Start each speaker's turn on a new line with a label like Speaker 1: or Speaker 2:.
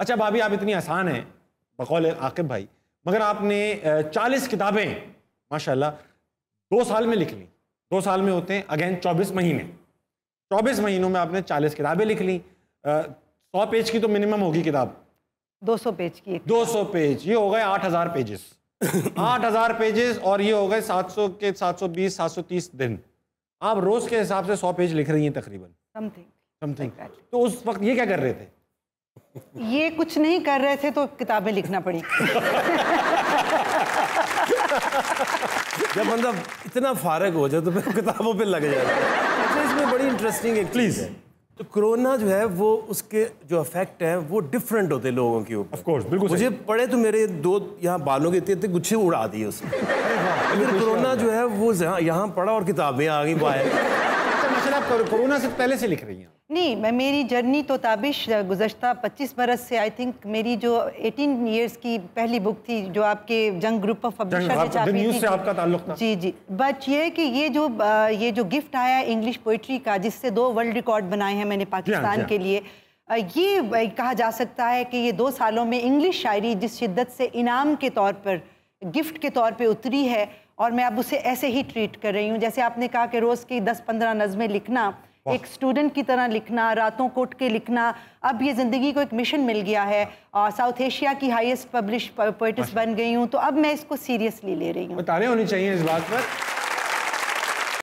Speaker 1: अच्छा भाभी आप इतनी आसान हैं बकौल आकिब भाई मगर आपने चालीस किताबें माशाल्लाह दो साल में लिख ली दो साल में होते हैं अगेन चौबीस महीने चौबीस महीनों में आपने चालीस किताबें लिख ली सौ पेज की तो मिनिमम होगी किताब
Speaker 2: दो सौ पेज की
Speaker 1: दो सौ पेज ये हो गए आठ हज़ार पेजेस आठ हज़ार पेजेस और ये हो गए सात सौ के सात सौ बीस सात सौ तीस दिन आप रोज़ के हिसाब से सौ पेज लिख रही हैं तकरीबन समथिंग समथिंग तो उस वक्त ये क्या कर रहे थे
Speaker 2: ये कुछ नहीं कर रहे थे तो किताबें लिखना पड़ी जब
Speaker 3: बंदा मतलब इतना फारग हो जाए तो फिर किताबों पे लग जाता अच्छा, है इसमें बड़ी इंटरेस्टिंग है प्लीज़ तो कोरोना जो है वो उसके जो अफेक्ट है वो डिफरेंट होते लोगों के ऊपर कोर्स बिल्कुल मुझे पढ़े तो मेरे दो यहाँ बालों के इतने गुच्छे उड़ा दिए उसमें फिर कोरोना जो है वो यहाँ पढ़ा और किताबें आ गई बाहर आप कोरोना से पहले से लिख रही हैं
Speaker 2: नहीं मैं मेरी जर्नी तो ताबिश गुजशत 25 बरस से आई थिंक मेरी जो 18 इयर्स की पहली बुक थी जो आपके जंग ग्रुप ऑफ पब्लिशर से छापी थी से आपका ताल्लुक था जी जी बट ये कि ये जो ये जो गिफ्ट आया इंग्लिश पोइट्री का जिससे दो वर्ल्ड रिकॉर्ड बनाए हैं मैंने हाँ, पाकिस्तान हाँ। के लिए ये कहा जा सकता है कि ये दो सालों में इंग्लिश शायरी जिस शिद्दत से इनाम के तौर पर गिफ्ट के तौर पे उतरी है और मैं अब उसे ऐसे ही ट्रीट कर रही हूँ जैसे आपने कहा कि रोज़ की दस पंद्रह नज़में लिखना एक स्टूडेंट की तरह लिखना रातों को उठ के लिखना अब ये ज़िंदगी को एक मिशन मिल गया है हाँ। साउथ एशिया की हाईएस्ट पब्लिश पोइटिस अच्छा। बन गई हूँ तो अब मैं इसको सीरियसली ले रही हूँ बताने होनी चाहिए इस बात
Speaker 1: पर